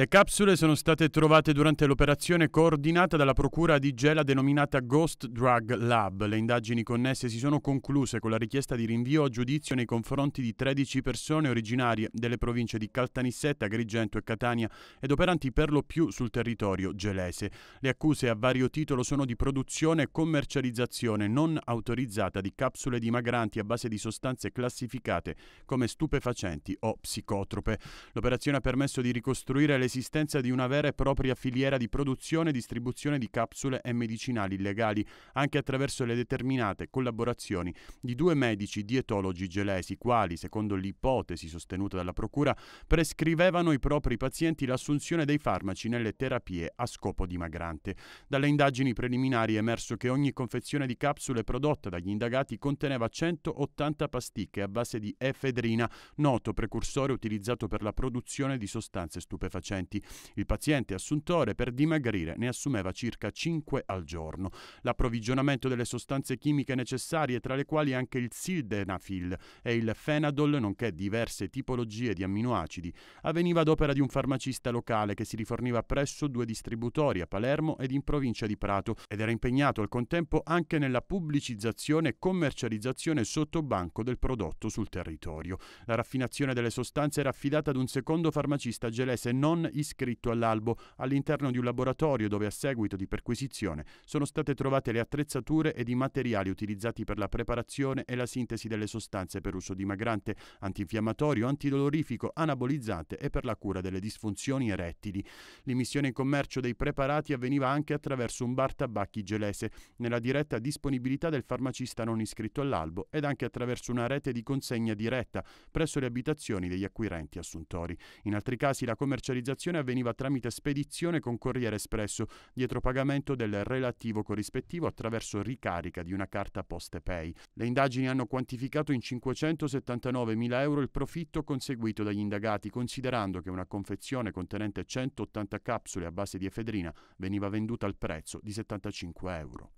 Le capsule sono state trovate durante l'operazione coordinata dalla procura di Gela denominata Ghost Drug Lab. Le indagini connesse si sono concluse con la richiesta di rinvio a giudizio nei confronti di 13 persone originarie delle province di Caltanissetta, Agrigento e Catania ed operanti per lo più sul territorio gelese. Le accuse a vario titolo sono di produzione e commercializzazione non autorizzata di capsule dimagranti a base di sostanze classificate come stupefacenti o psicotrope. L'operazione ha permesso di ricostruire le l'esistenza di una vera e propria filiera di produzione e distribuzione di capsule e medicinali illegali, anche attraverso le determinate collaborazioni di due medici dietologi gelesi, quali, secondo l'ipotesi sostenuta dalla Procura, prescrivevano ai propri pazienti l'assunzione dei farmaci nelle terapie a scopo dimagrante. Dalle indagini preliminari è emerso che ogni confezione di capsule prodotta dagli indagati conteneva 180 pasticche a base di efedrina, noto precursore utilizzato per la produzione di sostanze stupefacenti recenti. Il paziente assuntore per dimagrire ne assumeva circa 5 al giorno. L'approvvigionamento delle sostanze chimiche necessarie, tra le quali anche il sildenafil e il fenadol, nonché diverse tipologie di amminoacidi, avveniva ad opera di un farmacista locale che si riforniva presso due distributori a Palermo ed in provincia di Prato ed era impegnato al contempo anche nella pubblicizzazione e commercializzazione sotto banco del prodotto sul territorio. La raffinazione delle sostanze era affidata ad un secondo farmacista gelese non non iscritto all'albo all'interno di un laboratorio dove a seguito di perquisizione sono state trovate le attrezzature ed i materiali utilizzati per la preparazione e la sintesi delle sostanze per uso dimagrante, antinfiammatorio, antidolorifico, anabolizzante e per la cura delle disfunzioni erettili. L'immissione in commercio dei preparati avveniva anche attraverso un bar tabacchi gelese, nella diretta disponibilità del farmacista non iscritto all'albo ed anche attraverso una rete di consegna diretta presso le abitazioni degli acquirenti assuntori. In altri casi la commercializzazione realizzazione avveniva tramite spedizione con corriere espresso, dietro pagamento del relativo corrispettivo attraverso ricarica di una carta Poste Pay. Le indagini hanno quantificato in 579.000 euro il profitto conseguito dagli indagati, considerando che una confezione contenente 180 capsule a base di efedrina veniva venduta al prezzo di 75 euro.